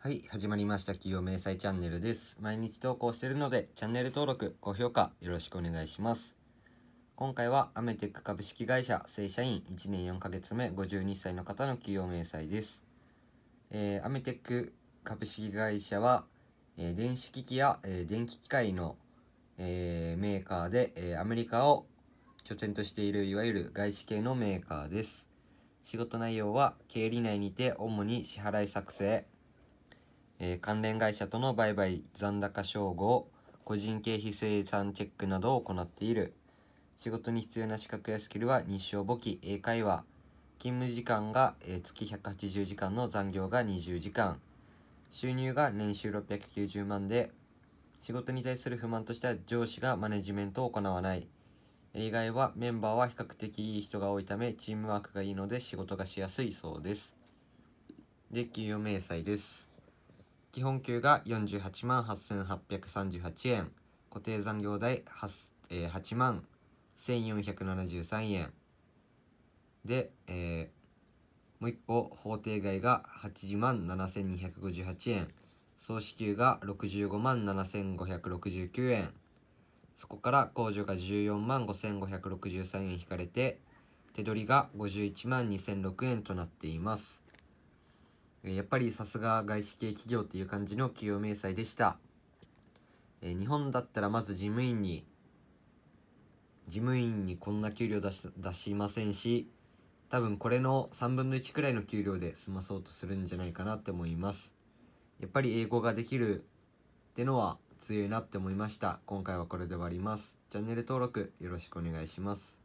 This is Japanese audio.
はい、始まりました。企業明細チャンネルです。毎日投稿しているので、チャンネル登録、高評価、よろしくお願いします。今回は、アメテック株式会社、正社員1年4ヶ月目、52歳の方の企業明細です。えー、アメテック株式会社は、えー、電子機器や、えー、電気機械の、えメーカーで、えアメリカを拠点としている、いわゆる外資系のメーカーです。仕事内容は、経理内にて、主に支払い作成、えー、関連会社との売買残高照合個人経費生産チェックなどを行っている仕事に必要な資格やスキルは日照簿記英会話勤務時間が、えー、月180時間の残業が20時間収入が年収690万で仕事に対する不満としては上司がマネジメントを行わない例外はメンバーは比較的いい人が多いためチームワークがいいので仕事がしやすいそうですで給与明細です基本給が48万8838円、固定残業代 8,、えー、8万1473円。で、えー、もう1個、法定外が8万7258円、総支給が65万7569円、そこから控除が14万5563円引かれて、手取りが51万2006円となっています。やっぱりさすが外資系企業っていう感じの企業明細でした。え日本だったらまず事務員に、事務員にこんな給料出し出しませんし、多分これの3分の1くらいの給料で済まそうとするんじゃないかなって思います。やっぱり英語ができるってのは強いなって思いました。今回はこれで終わります。チャンネル登録よろしくお願いします。